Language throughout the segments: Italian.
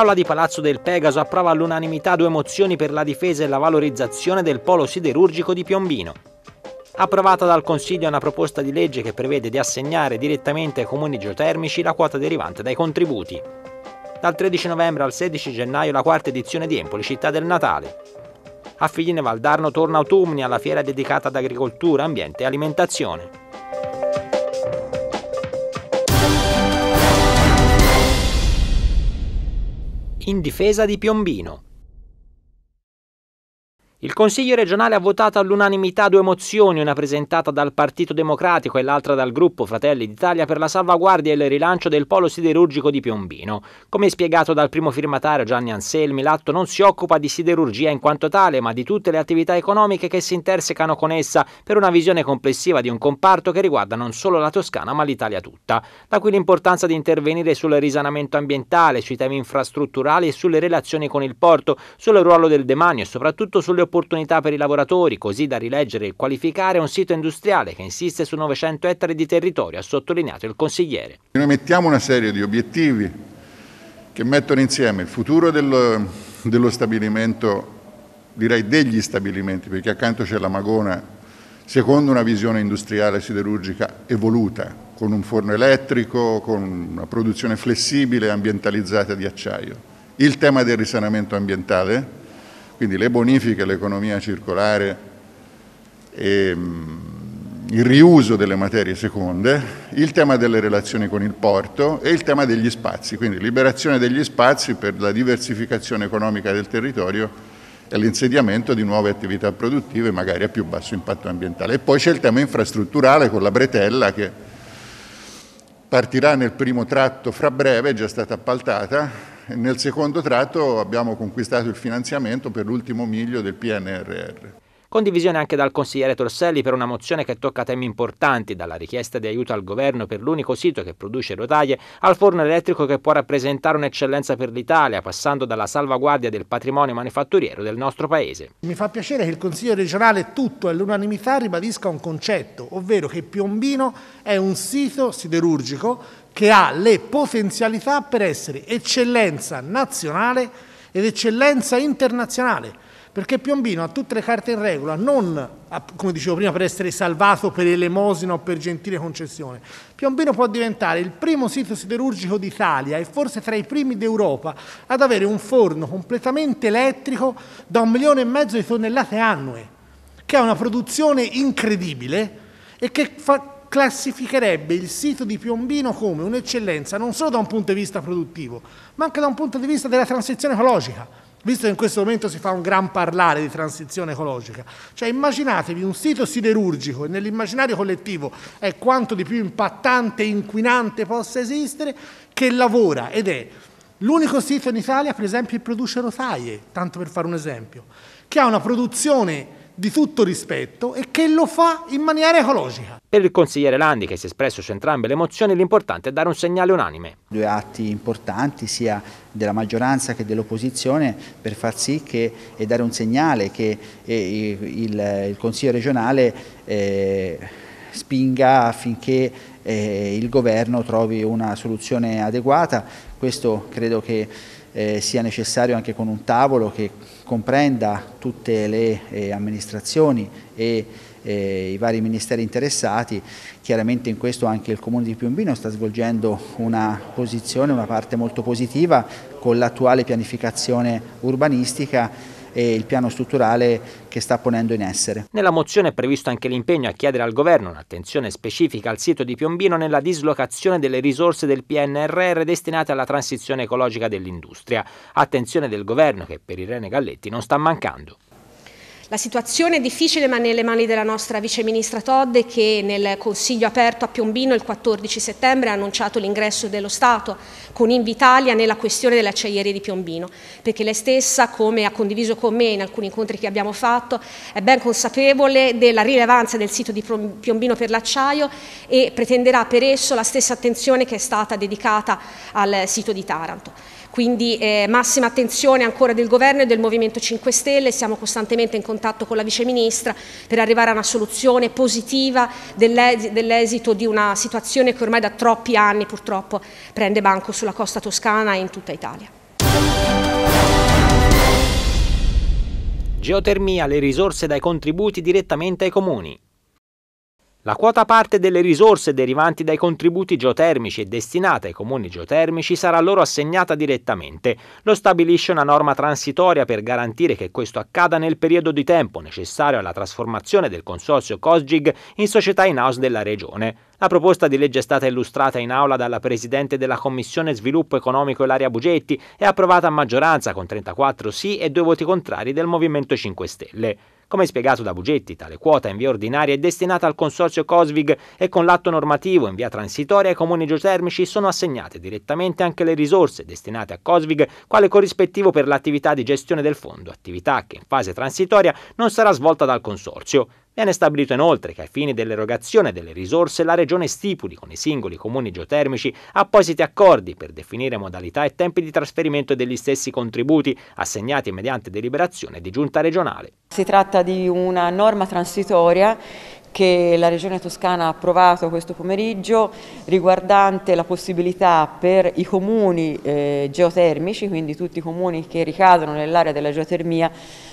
L'Aula di Palazzo del Pegaso approva all'unanimità due mozioni per la difesa e la valorizzazione del polo siderurgico di Piombino. Approvata dal Consiglio una proposta di legge che prevede di assegnare direttamente ai comuni geotermici la quota derivante dai contributi. Dal 13 novembre al 16 gennaio la quarta edizione di Empoli, città del Natale. A Figline Valdarno torna Autumni alla fiera dedicata ad agricoltura, ambiente e alimentazione. in difesa di Piombino. Il Consiglio regionale ha votato all'unanimità due mozioni, una presentata dal Partito Democratico e l'altra dal gruppo Fratelli d'Italia per la salvaguardia e il rilancio del polo siderurgico di Piombino. Come spiegato dal primo firmatario Gianni Anselmi, l'atto non si occupa di siderurgia in quanto tale, ma di tutte le attività economiche che si intersecano con essa per una visione complessiva di un comparto che riguarda non solo la Toscana ma l'Italia tutta. Da qui l'importanza di intervenire sul risanamento ambientale, sui temi infrastrutturali e sulle relazioni con il porto, sul ruolo del demanio e soprattutto sulle opportunità opportunità per i lavoratori, così da rileggere e qualificare un sito industriale che insiste su 900 ettari di territorio, ha sottolineato il consigliere. Noi mettiamo una serie di obiettivi che mettono insieme il futuro dello, dello stabilimento, direi degli stabilimenti, perché accanto c'è la Magona, secondo una visione industriale siderurgica evoluta, con un forno elettrico, con una produzione flessibile e ambientalizzata di acciaio. Il tema del risanamento ambientale, quindi le bonifiche l'economia circolare e mm, il riuso delle materie seconde, il tema delle relazioni con il porto e il tema degli spazi, quindi liberazione degli spazi per la diversificazione economica del territorio e l'insediamento di nuove attività produttive magari a più basso impatto ambientale. E poi c'è il tema infrastrutturale con la bretella che partirà nel primo tratto fra breve, è già stata appaltata, nel secondo tratto abbiamo conquistato il finanziamento per l'ultimo miglio del PNRR. Condivisione anche dal consigliere Torselli per una mozione che tocca temi importanti, dalla richiesta di aiuto al governo per l'unico sito che produce rotaie al forno elettrico che può rappresentare un'eccellenza per l'Italia, passando dalla salvaguardia del patrimonio manifatturiero del nostro paese. Mi fa piacere che il Consiglio regionale tutto all'unanimità ribadisca un concetto, ovvero che Piombino è un sito siderurgico che ha le potenzialità per essere eccellenza nazionale ed eccellenza internazionale, perché Piombino ha tutte le carte in regola, non come dicevo prima per essere salvato per elemosina o per gentile concessione. Piombino può diventare il primo sito siderurgico d'Italia e forse tra i primi d'Europa ad avere un forno completamente elettrico da un milione e mezzo di tonnellate annue, che ha una produzione incredibile e che fa classificherebbe il sito di Piombino come un'eccellenza non solo da un punto di vista produttivo, ma anche da un punto di vista della transizione ecologica, visto che in questo momento si fa un gran parlare di transizione ecologica. Cioè immaginatevi un sito siderurgico e nell'immaginario collettivo è quanto di più impattante e inquinante possa esistere, che lavora ed è l'unico sito in Italia, per esempio, che produce rotaie, tanto per fare un esempio, che ha una produzione di tutto rispetto e che lo fa in maniera ecologica. Per il consigliere Landi, che si è espresso su entrambe le mozioni, l'importante è dare un segnale unanime. Due atti importanti, sia della maggioranza che dell'opposizione, per far sì che, e dare un segnale che eh, il, il, Consiglio regionale eh, spinga affinché eh, il governo trovi una soluzione adeguata. Questo credo che eh, sia necessario anche con un tavolo che comprenda tutte le eh, amministrazioni e eh, i vari ministeri interessati, chiaramente in questo anche il Comune di Piombino sta svolgendo una posizione, una parte molto positiva con l'attuale pianificazione urbanistica e il piano strutturale che sta ponendo in essere. Nella mozione è previsto anche l'impegno a chiedere al governo un'attenzione specifica al sito di Piombino nella dislocazione delle risorse del PNRR destinate alla transizione ecologica dell'industria. Attenzione del governo che per Irene Galletti non sta mancando. La situazione è difficile ma nelle mani della nostra Vice Ministra Todde che nel Consiglio aperto a Piombino il 14 settembre ha annunciato l'ingresso dello Stato con Invitalia nella questione delle acciaierie di Piombino, perché lei stessa, come ha condiviso con me in alcuni incontri che abbiamo fatto, è ben consapevole della rilevanza del sito di Piombino per l'acciaio e pretenderà per esso la stessa attenzione che è stata dedicata al sito di Taranto. Quindi eh, massima attenzione ancora del governo e del Movimento 5 Stelle, siamo costantemente in contatto con la Vice Ministra per arrivare a una soluzione positiva dell'esito di una situazione che ormai da troppi anni purtroppo prende banco sulla costa toscana e in tutta Italia. Geotermia, le risorse dai contributi direttamente ai comuni. La quota parte delle risorse derivanti dai contributi geotermici e destinata ai comuni geotermici sarà loro assegnata direttamente. Lo stabilisce una norma transitoria per garantire che questo accada nel periodo di tempo necessario alla trasformazione del consorzio Cosgig in società in-house della Regione. La proposta di legge è stata illustrata in aula dalla Presidente della Commissione Sviluppo Economico Ilaria Bugetti e approvata a maggioranza con 34 sì e due voti contrari del Movimento 5 Stelle. Come spiegato da Bugetti, tale quota in via ordinaria è destinata al consorzio Cosvig e con l'atto normativo in via transitoria ai comuni geotermici sono assegnate direttamente anche le risorse destinate a Cosvig quale corrispettivo per l'attività di gestione del fondo, attività che in fase transitoria non sarà svolta dal consorzio. Viene stabilito inoltre che ai fini dell'erogazione delle risorse la Regione stipuli con i singoli comuni geotermici appositi accordi per definire modalità e tempi di trasferimento degli stessi contributi assegnati mediante deliberazione di giunta regionale. Si tratta di una norma transitoria che la Regione Toscana ha approvato questo pomeriggio riguardante la possibilità per i comuni eh, geotermici, quindi tutti i comuni che ricadono nell'area della geotermia,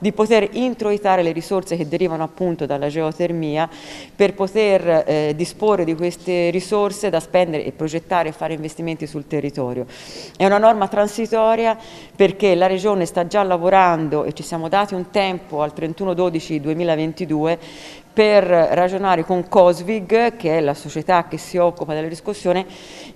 di poter introitare le risorse che derivano appunto dalla geotermia per poter eh, disporre di queste risorse da spendere e progettare e fare investimenti sul territorio. È una norma transitoria perché la Regione sta già lavorando e ci siamo dati un tempo al 31-12-2022 per ragionare con Cosvig, che è la società che si occupa della riscossione,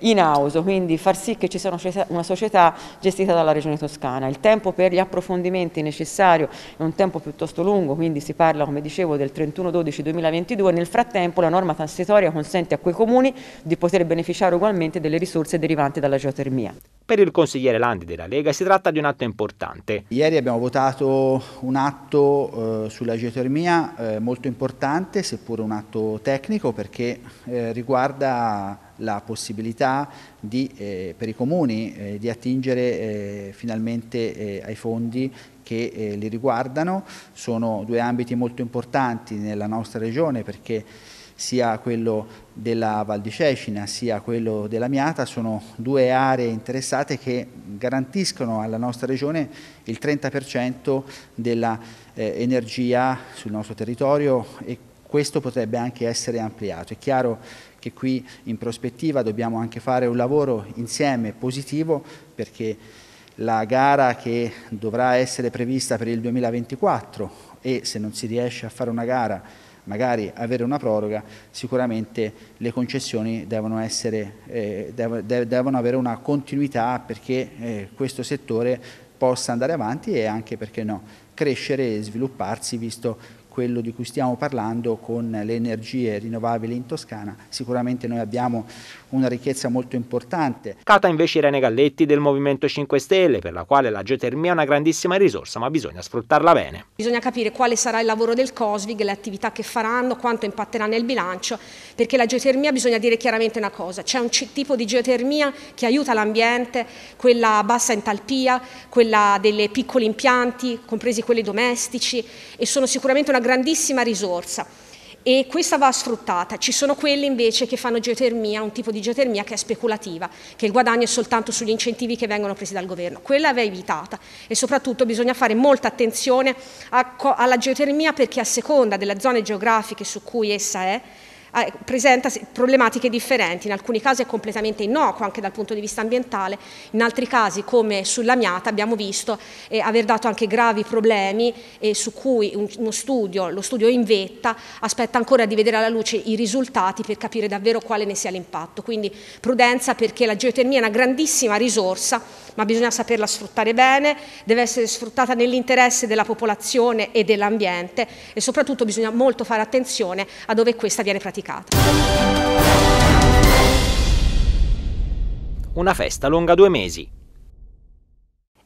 in auso, quindi far sì che ci sia una società gestita dalla Regione Toscana. Il tempo per gli approfondimenti necessario è un tempo piuttosto lungo, quindi si parla, come dicevo, del 31-12-2022, nel frattempo la norma transitoria consente a quei comuni di poter beneficiare ugualmente delle risorse derivanti dalla geotermia. Per il consigliere Landi della Lega si tratta di un atto importante. Ieri abbiamo votato un atto eh, sulla geotermia eh, molto importante, seppur un atto tecnico, perché eh, riguarda la possibilità di, eh, per i comuni eh, di attingere eh, finalmente eh, ai fondi che eh, li riguardano. Sono due ambiti molto importanti nella nostra regione perché sia quello della Val di Cecina sia quello della Miata sono due aree interessate che garantiscono alla nostra regione il 30% dell'energia eh, sul nostro territorio e questo potrebbe anche essere ampliato. È chiaro che qui in prospettiva dobbiamo anche fare un lavoro insieme positivo perché la gara che dovrà essere prevista per il 2024 e se non si riesce a fare una gara magari avere una proroga, sicuramente le concessioni devono, essere, eh, dev devono avere una continuità perché eh, questo settore possa andare avanti e anche perché no, crescere e svilupparsi visto quello di cui stiamo parlando con le energie rinnovabili in Toscana. Sicuramente noi abbiamo una ricchezza molto importante. Cata invece Irene Galletti del Movimento 5 Stelle, per la quale la geotermia è una grandissima risorsa, ma bisogna sfruttarla bene. Bisogna capire quale sarà il lavoro del COSVIG, le attività che faranno, quanto impatterà nel bilancio, perché la geotermia bisogna dire chiaramente una cosa, c'è un tipo di geotermia che aiuta l'ambiente, quella a bassa entalpia, quella delle piccoli impianti, compresi quelli domestici, e sono sicuramente una grandissima risorsa e questa va sfruttata. Ci sono quelli invece che fanno geotermia, un tipo di geotermia che è speculativa, che il guadagno è soltanto sugli incentivi che vengono presi dal governo. Quella va evitata e soprattutto bisogna fare molta attenzione alla geotermia perché a seconda delle zone geografiche su cui essa è, eh, presenta problematiche differenti, in alcuni casi è completamente innocuo anche dal punto di vista ambientale, in altri casi come sull'amiata abbiamo visto eh, aver dato anche gravi problemi eh, su cui un, uno studio, lo studio in vetta, aspetta ancora di vedere alla luce i risultati per capire davvero quale ne sia l'impatto, quindi prudenza perché la geotermia è una grandissima risorsa ma bisogna saperla sfruttare bene, deve essere sfruttata nell'interesse della popolazione e dell'ambiente e soprattutto bisogna molto fare attenzione a dove questa viene praticata dimenticata. Una festa lunga due mesi,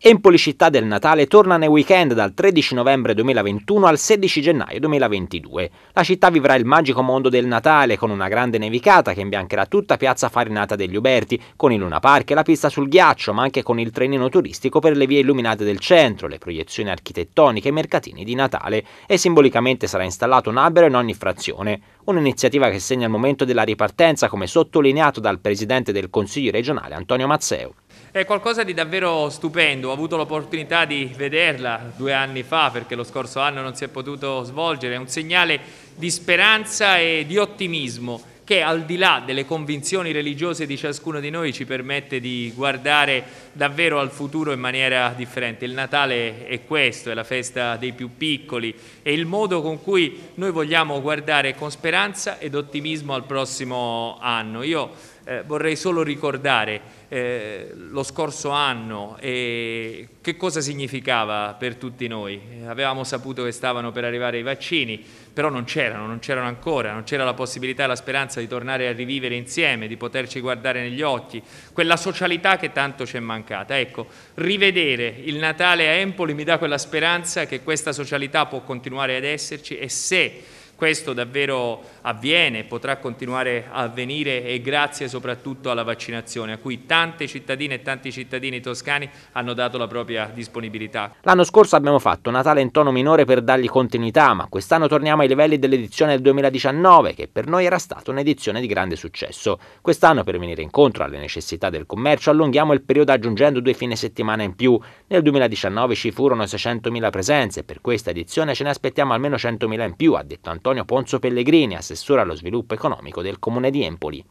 Empoli Città del Natale torna nei weekend dal 13 novembre 2021 al 16 gennaio 2022. La città vivrà il magico mondo del Natale con una grande nevicata che imbiancherà tutta piazza Farinata degli Uberti, con il Luna Park e la pista sul ghiaccio, ma anche con il trenino turistico per le vie illuminate del centro, le proiezioni architettoniche e i mercatini di Natale e simbolicamente sarà installato un albero in ogni frazione. Un'iniziativa che segna il momento della ripartenza come sottolineato dal presidente del Consiglio regionale Antonio Mazzeo. È qualcosa di davvero stupendo, ho avuto l'opportunità di vederla due anni fa perché lo scorso anno non si è potuto svolgere, è un segnale di speranza e di ottimismo che al di là delle convinzioni religiose di ciascuno di noi ci permette di guardare davvero al futuro in maniera differente. Il Natale è questo, è la festa dei più piccoli, è il modo con cui noi vogliamo guardare con speranza ed ottimismo al prossimo anno. Io eh, vorrei solo ricordare eh, lo scorso anno e che cosa significava per tutti noi. Eh, avevamo saputo che stavano per arrivare i vaccini, però non c'erano, non c'erano ancora, non c'era la possibilità e la speranza di tornare a rivivere insieme, di poterci guardare negli occhi, quella socialità che tanto ci è mancata. Ecco, rivedere il Natale a Empoli mi dà quella speranza che questa socialità può continuare ad esserci e se questo davvero avviene, potrà continuare a avvenire e grazie soprattutto alla vaccinazione a cui tante cittadine e tanti cittadini toscani hanno dato la propria disponibilità. L'anno scorso abbiamo fatto Natale in tono minore per dargli continuità, ma quest'anno torniamo ai livelli dell'edizione del 2019 che per noi era stata un'edizione di grande successo. Quest'anno per venire incontro alle necessità del commercio allunghiamo il periodo aggiungendo due fine settimana in più. Nel 2019 ci furono 600.000 presenze, per questa edizione ce ne aspettiamo almeno 100.000 in più, ha detto Antonio Antonio Ponzo Pellegrini, assessore allo sviluppo economico del Comune di Empoli.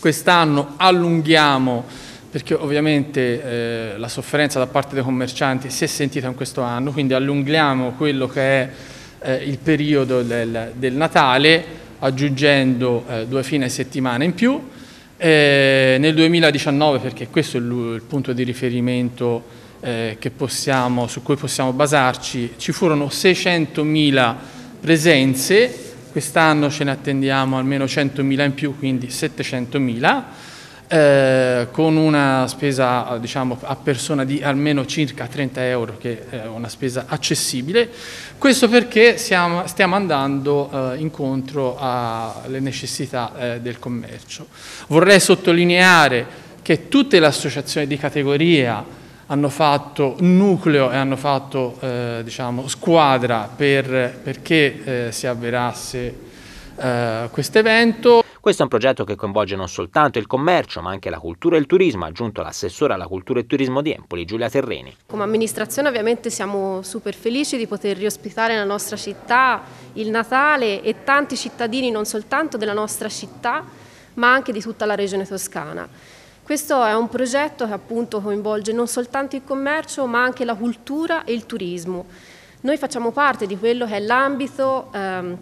Quest'anno allunghiamo, perché ovviamente eh, la sofferenza da parte dei commercianti si è sentita in questo anno, quindi allunghiamo quello che è eh, il periodo del, del Natale aggiungendo eh, due fine settimana in più. Eh, nel 2019, perché questo è il, punto di riferimento eh, possiamo, su cui possiamo basarci, ci furono 600.000 presenze, quest'anno ce ne attendiamo almeno 100.000 in più, quindi 700.000, eh, con una spesa diciamo, a persona di almeno circa 30 euro, che è una spesa accessibile. Questo perché siamo, stiamo andando eh, incontro alle necessità eh, del commercio. Vorrei sottolineare che tutte le associazioni di categoria, hanno fatto nucleo e hanno fatto eh, diciamo, squadra per, perché eh, si avverasse eh, questo evento. Questo è un progetto che coinvolge non soltanto il commercio, ma anche la cultura e il turismo, ha aggiunto l'assessore alla cultura e turismo di Empoli, Giulia Terreni. Come amministrazione ovviamente siamo super felici di poter riospitare la nostra città, il Natale e tanti cittadini non soltanto della nostra città, ma anche di tutta la regione toscana. Questo è un progetto che appunto coinvolge non soltanto il commercio ma anche la cultura e il turismo. Noi facciamo parte di quello che è l'ambito ehm,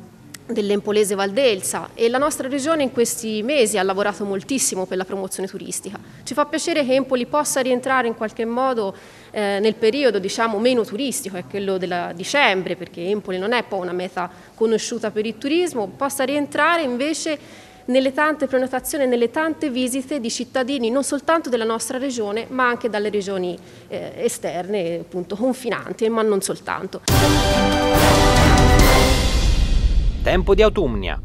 dell'Empolese Valdelsa e la nostra regione in questi mesi ha lavorato moltissimo per la promozione turistica. Ci fa piacere che Empoli possa rientrare in qualche modo eh, nel periodo diciamo, meno turistico, è quello della dicembre, perché Empoli non è poi una meta conosciuta per il turismo, possa rientrare invece nelle tante prenotazioni, nelle tante visite di cittadini non soltanto della nostra regione ma anche dalle regioni eh, esterne, appunto confinanti, ma non soltanto. Tempo di autunnia.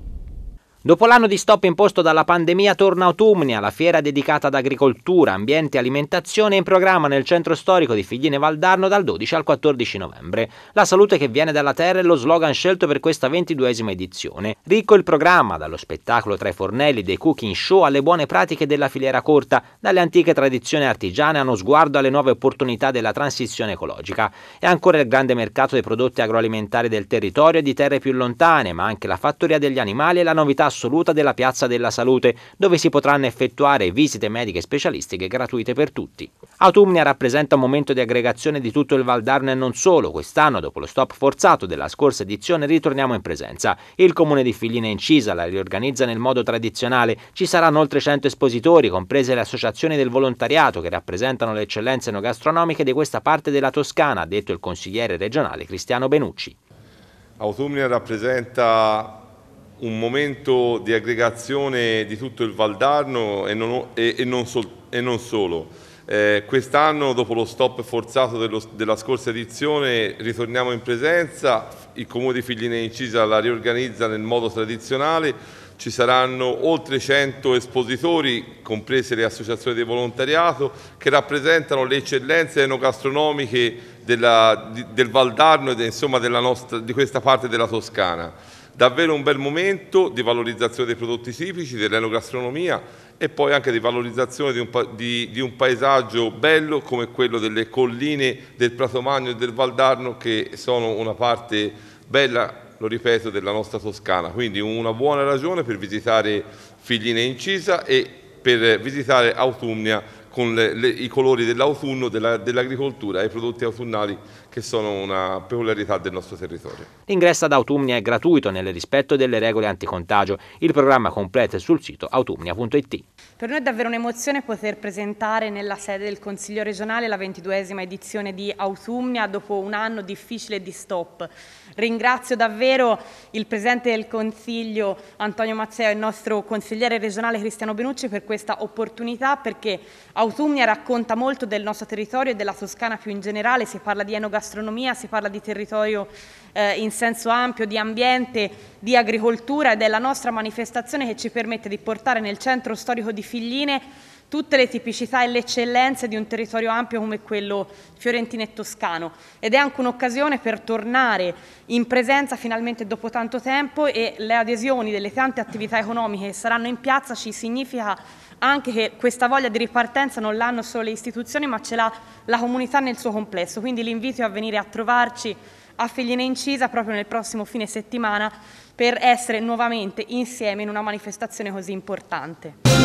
Dopo l'anno di stop imposto dalla pandemia torna Autumnia, la fiera dedicata ad agricoltura, ambiente e alimentazione in programma nel centro storico di Figline Valdarno dal 12 al 14 novembre. La salute che viene dalla terra è lo slogan scelto per questa 22esima edizione. Ricco il programma, dallo spettacolo tra i fornelli, dei cooking show alle buone pratiche della filiera corta, dalle antiche tradizioni artigiane a uno sguardo alle nuove opportunità della transizione ecologica. E ancora il grande mercato dei prodotti agroalimentari del territorio e di terre più lontane, ma anche la fattoria degli animali e la novità assoluta della Piazza della Salute, dove si potranno effettuare visite mediche specialistiche gratuite per tutti. Autumnia rappresenta un momento di aggregazione di tutto il Val Valdarno e non solo. Quest'anno, dopo lo stop forzato della scorsa edizione, ritorniamo in presenza. Il comune di Figline Incisa la riorganizza nel modo tradizionale. Ci saranno oltre 100 espositori, comprese le associazioni del volontariato che rappresentano le eccellenze enogastronomiche di questa parte della Toscana, ha detto il consigliere regionale Cristiano Benucci. Autumnia rappresenta un momento di aggregazione di tutto il Valdarno e non, e, e non, sol, e non solo. Eh, Quest'anno, dopo lo stop forzato dello, della scorsa edizione, ritorniamo in presenza, il Comune di Figline Incisa la riorganizza nel modo tradizionale, ci saranno oltre 100 espositori, comprese le associazioni di volontariato, che rappresentano le eccellenze enogastronomiche della, di, del Valdarno e de, insomma nostra, di questa parte della Toscana. Davvero un bel momento di valorizzazione dei prodotti tipici, dell'enogastronomia e poi anche di valorizzazione di un, di, di un, paesaggio bello come quello delle colline del Prato Magno e del Valdarno che sono una parte bella, lo ripeto, della nostra Toscana. Quindi una buona ragione per visitare Figline Incisa e per visitare Autumnia con le, le, i colori dell'autunno, dell'agricoltura dell e i prodotti autunnali che sono una peculiarità del nostro territorio. L'ingresso ad Autumnia è gratuito nel rispetto delle regole anticontagio. Il programma completo è sul sito autumnia.it. Per noi è davvero un'emozione poter presentare nella sede del Consiglio regionale la ventiduesima edizione di Autumnia dopo un anno difficile di stop. Ringrazio davvero il Presidente del Consiglio Antonio Mazzeo e il nostro consigliere regionale Cristiano Benucci per questa opportunità perché Autumnia racconta molto del nostro territorio e della Toscana più in generale, si parla di enogastronomia gastronomia si parla di territorio eh, in senso ampio, di ambiente, di agricoltura ed è la nostra manifestazione che ci permette di portare nel centro storico di Figline tutte le tipicità e le eccellenze di un territorio ampio come quello fiorentino e toscano ed è anche un'occasione per tornare in presenza finalmente dopo tanto tempo e le adesioni delle tante attività economiche che saranno in piazza ci significa anche che questa voglia di ripartenza non l'hanno solo le istituzioni ma ce l'ha la comunità nel suo complesso, quindi l'invito è a venire a trovarci a Figline Incisa proprio nel prossimo fine settimana per essere nuovamente insieme in una manifestazione così importante.